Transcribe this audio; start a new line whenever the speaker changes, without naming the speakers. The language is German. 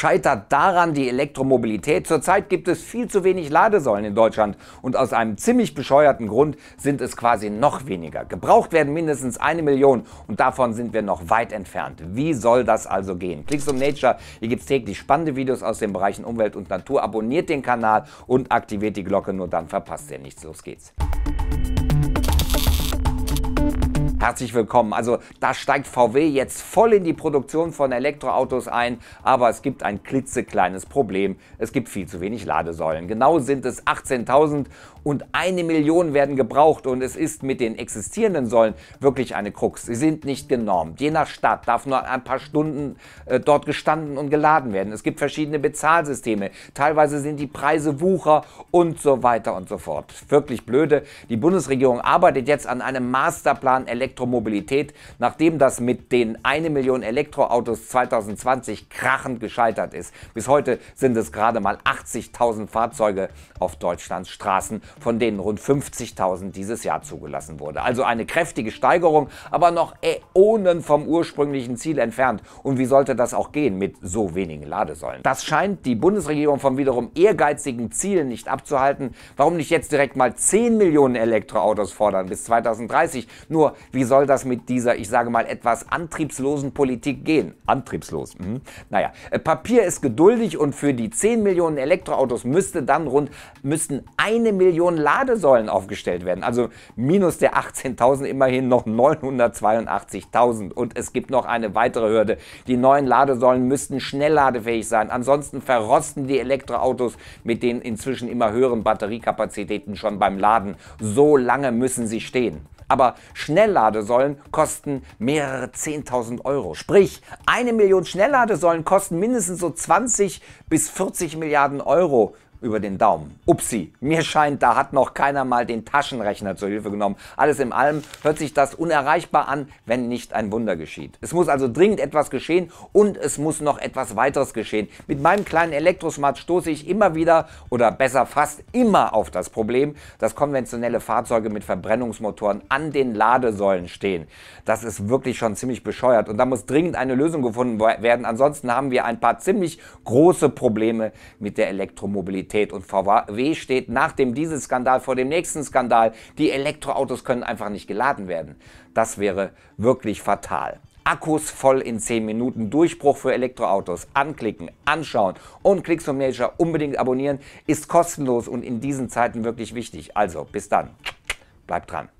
scheitert daran die Elektromobilität. Zurzeit gibt es viel zu wenig Ladesäulen in Deutschland und aus einem ziemlich bescheuerten Grund sind es quasi noch weniger. Gebraucht werden mindestens eine Million und davon sind wir noch weit entfernt. Wie soll das also gehen? Klicks um Nature, hier gibt es täglich spannende Videos aus den Bereichen Umwelt und Natur. Abonniert den Kanal und aktiviert die Glocke, nur dann verpasst ihr nichts. Los geht's. Herzlich willkommen. Also da steigt VW jetzt voll in die Produktion von Elektroautos ein, aber es gibt ein klitzekleines Problem. Es gibt viel zu wenig Ladesäulen. Genau sind es 18.000 und eine Million werden gebraucht und es ist mit den existierenden Säulen wirklich eine Krux. Sie sind nicht genormt. Je nach Stadt darf nur ein paar Stunden äh, dort gestanden und geladen werden. Es gibt verschiedene Bezahlsysteme. Teilweise sind die Preise Wucher und so weiter und so fort. Wirklich blöde. Die Bundesregierung arbeitet jetzt an einem Masterplan Elektroautos Elektromobilität, nachdem das mit den 1 Million Elektroautos 2020 krachend gescheitert ist. Bis heute sind es gerade mal 80.000 Fahrzeuge auf Deutschlands Straßen, von denen rund 50.000 dieses Jahr zugelassen wurde. Also eine kräftige Steigerung, aber noch Äonen vom ursprünglichen Ziel entfernt. Und wie sollte das auch gehen mit so wenigen Ladesäulen? Das scheint die Bundesregierung von wiederum ehrgeizigen Zielen nicht abzuhalten. Warum nicht jetzt direkt mal 10 Millionen Elektroautos fordern bis 2030? Nur wie wie soll das mit dieser, ich sage mal, etwas antriebslosen Politik gehen? Antriebslos. Mhm. Naja, äh, Papier ist geduldig und für die 10 Millionen Elektroautos müsste dann rund, müssten eine Million Ladesäulen aufgestellt werden. Also minus der 18.000 immerhin noch 982.000. Und es gibt noch eine weitere Hürde. Die neuen Ladesäulen müssten schnellladefähig sein. Ansonsten verrosten die Elektroautos mit den inzwischen immer höheren Batteriekapazitäten schon beim Laden. So lange müssen sie stehen. Aber Schnellladesäulen kosten mehrere 10.000 Euro. Sprich, eine Million Schnellladesäulen kosten mindestens so 20 bis 40 Milliarden Euro über den Daumen. Upsi, mir scheint, da hat noch keiner mal den Taschenrechner zur Hilfe genommen. Alles in allem hört sich das unerreichbar an, wenn nicht ein Wunder geschieht. Es muss also dringend etwas geschehen und es muss noch etwas weiteres geschehen. Mit meinem kleinen Elektrosmart stoße ich immer wieder oder besser fast immer auf das Problem, dass konventionelle Fahrzeuge mit Verbrennungsmotoren an den Ladesäulen stehen. Das ist wirklich schon ziemlich bescheuert und da muss dringend eine Lösung gefunden werden. Ansonsten haben wir ein paar ziemlich große Probleme mit der Elektromobilität Elektromobilität und VW steht nach dem Dieselskandal vor dem nächsten Skandal. Die Elektroautos können einfach nicht geladen werden. Das wäre wirklich fatal. Akkus voll in 10 Minuten, Durchbruch für Elektroautos. Anklicken, anschauen und Klicks from Nature unbedingt abonnieren. Ist kostenlos und in diesen Zeiten wirklich wichtig. Also bis dann. Bleibt dran.